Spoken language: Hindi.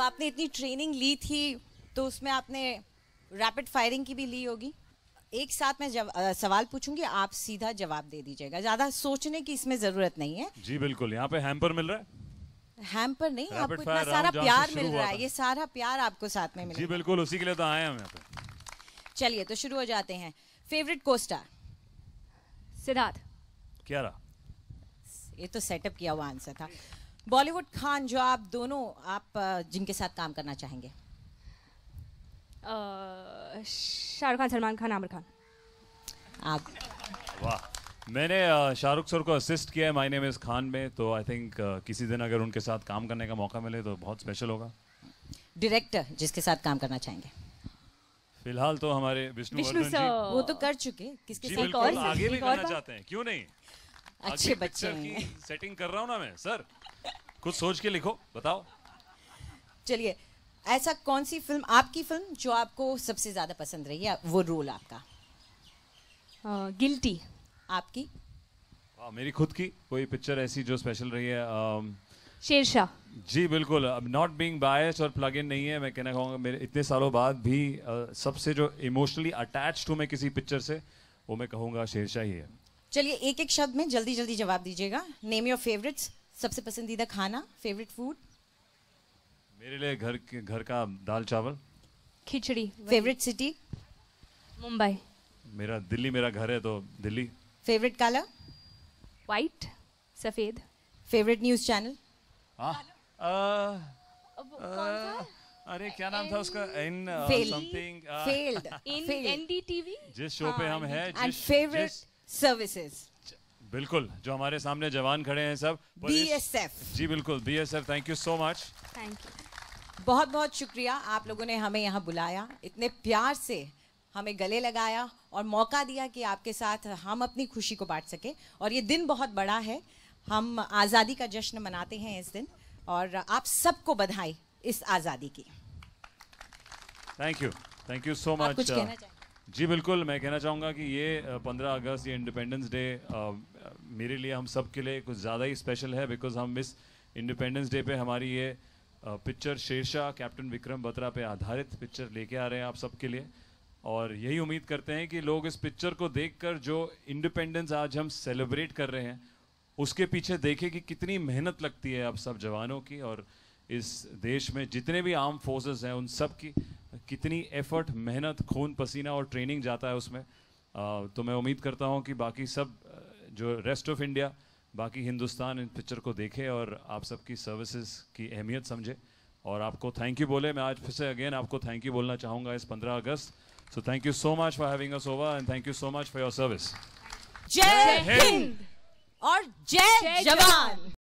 तो आपने इतनी ट्रेनिंग ली थी तो उसमें आपने रैपिड फायरिंग की भी ली होगी एक साथ मैं जब आ, सवाल पूछूंगी आप सीधा जवाब दे दीजिएगा ज्यादा सोचने की इसमें जरूरत नहीं है जी बिल्कुल यहाँ पे हैम्पर मिल रहा है हैम्पर नहीं आपको इतना सारा प्यार मिल रहा है ये सारा प्यार आपको साथ में मिल जी बिल्कुल उसी के लिए तो आए हम यहाँ पे चलिए तो शुरू हो जाते हैं फेवरेट को सिद्धार्थ क्या रहा ये तो सेटअप किया हुआ आंसर था बॉलीवुड खान जो आप दोनों आप जिनके साथ काम करना चाहेंगे शाहरुख खान सलमान खान आमिर खान आप वाह मैंने शाहरुख सर को असिस्ट किया है माय नेम इज़ खान में तो आई थिंक किसी दिन अगर उनके साथ काम करने का मौका मिले तो बहुत स्पेशल होगा डायरेक्टर जिसके साथ काम करना चाहेंगे फिलहाल तो हमारे विष्णु विष्णु सर वो तो कर चुके किसके साथ और आगे भी करना चाहते हैं क्यों नहीं अच्छे बच्चे सेटिंग कर रहा हूं ना मैं सर कुछ सोच के लिखो बताओ चलिए ऐसा कौन सी फिल्म आपकी फिल्म जो आपको सबसे ज्यादा पसंद रही है वो रोल आपका गिल्टी uh, आपकी आ, मेरी खुद की कोई पिक्चर ऐसी जो स्पेशल रही है uh, शेरशाह जी बिल्कुल अब नॉट बीइंग बायस और प्लग इन नहीं है मैं कहना कहूँगा मेरे इतने सालों बाद भी uh, सबसे जो इमोशनली अटैच हूँ मैं किसी पिक्चर से वो मैं कहूँगा शेरशाह ही है चलिए एक एक शब्द में जल्दी जल्दी जवाब दीजिएगा नेम योर फेवरेट्स सबसे पसंदीदा खाना फेवरेट फूड मेरे लिए घर के घर का दाल चावल खिचड़ी फेवरेट सिटी मुंबई मेरा दिल्ली मेरा घर है तो दिल्ली फेवरेट कलर वाइट सफेद फेवरेट न्यूज चैनल अरे क्या नाम था उसका in something failed in NDTV जिस शो पे हाँ, हम हैं जिस फेवरेट सर्विसेज बिल्कुल जो हमारे सामने जवान खड़े हैं सब बी एस एफ जी बिल्कुल B S F thank you so much thank you बहुत बहुत शुक्रिया आप लोगों ने हमें यहाँ बुलाया इतने प्यार से हमें गले लगाया और मौका दिया कि आपके साथ हम अपनी खुशी को बांट सकें और ये दिन बहुत बड़ा है हम आज़ादी का जश्न मनाते हैं इस दिन और आप सबको बधाई इस आज़ादी की thank you thank you so much कुछ uh, कहना चाहिए जी बिल्कुल मैं कहना चाहूँगा कि ये पंद्रह अगस्त ये इंडिपेंडेंस डे मेरे लिए हम सब के लिए कुछ ज़्यादा ही स्पेशल है बिकॉज हम इस इंडिपेंडेंस डे पे हमारी ये पिक्चर शेरशाह कैप्टन विक्रम बत्रा पे आधारित पिक्चर लेके आ रहे हैं आप सबके लिए और यही उम्मीद करते हैं कि लोग इस पिक्चर को देख जो इंडिपेंडेंस आज हम सेलिब्रेट कर रहे हैं उसके पीछे देखें कि कितनी मेहनत लगती है आप सब जवानों की और इस देश में जितने भी आर्म फोर्सेस हैं उन सब की कितनी एफर्ट मेहनत खून पसीना और ट्रेनिंग जाता है उसमें आ, तो मैं उम्मीद करता हूँ कि बाकी सब जो रेस्ट ऑफ इंडिया बाकी हिंदुस्तान इन पिक्चर को देखे और आप सबकी सर्विसेज की अहमियत समझे और आपको थैंक यू बोले मैं आज फिर से अगेन आपको थैंक यू बोलना चाहूँगा इस पंद्रह अगस्त so thank you so much for having us over and thank you so much for your service जय हिंद और जय जवान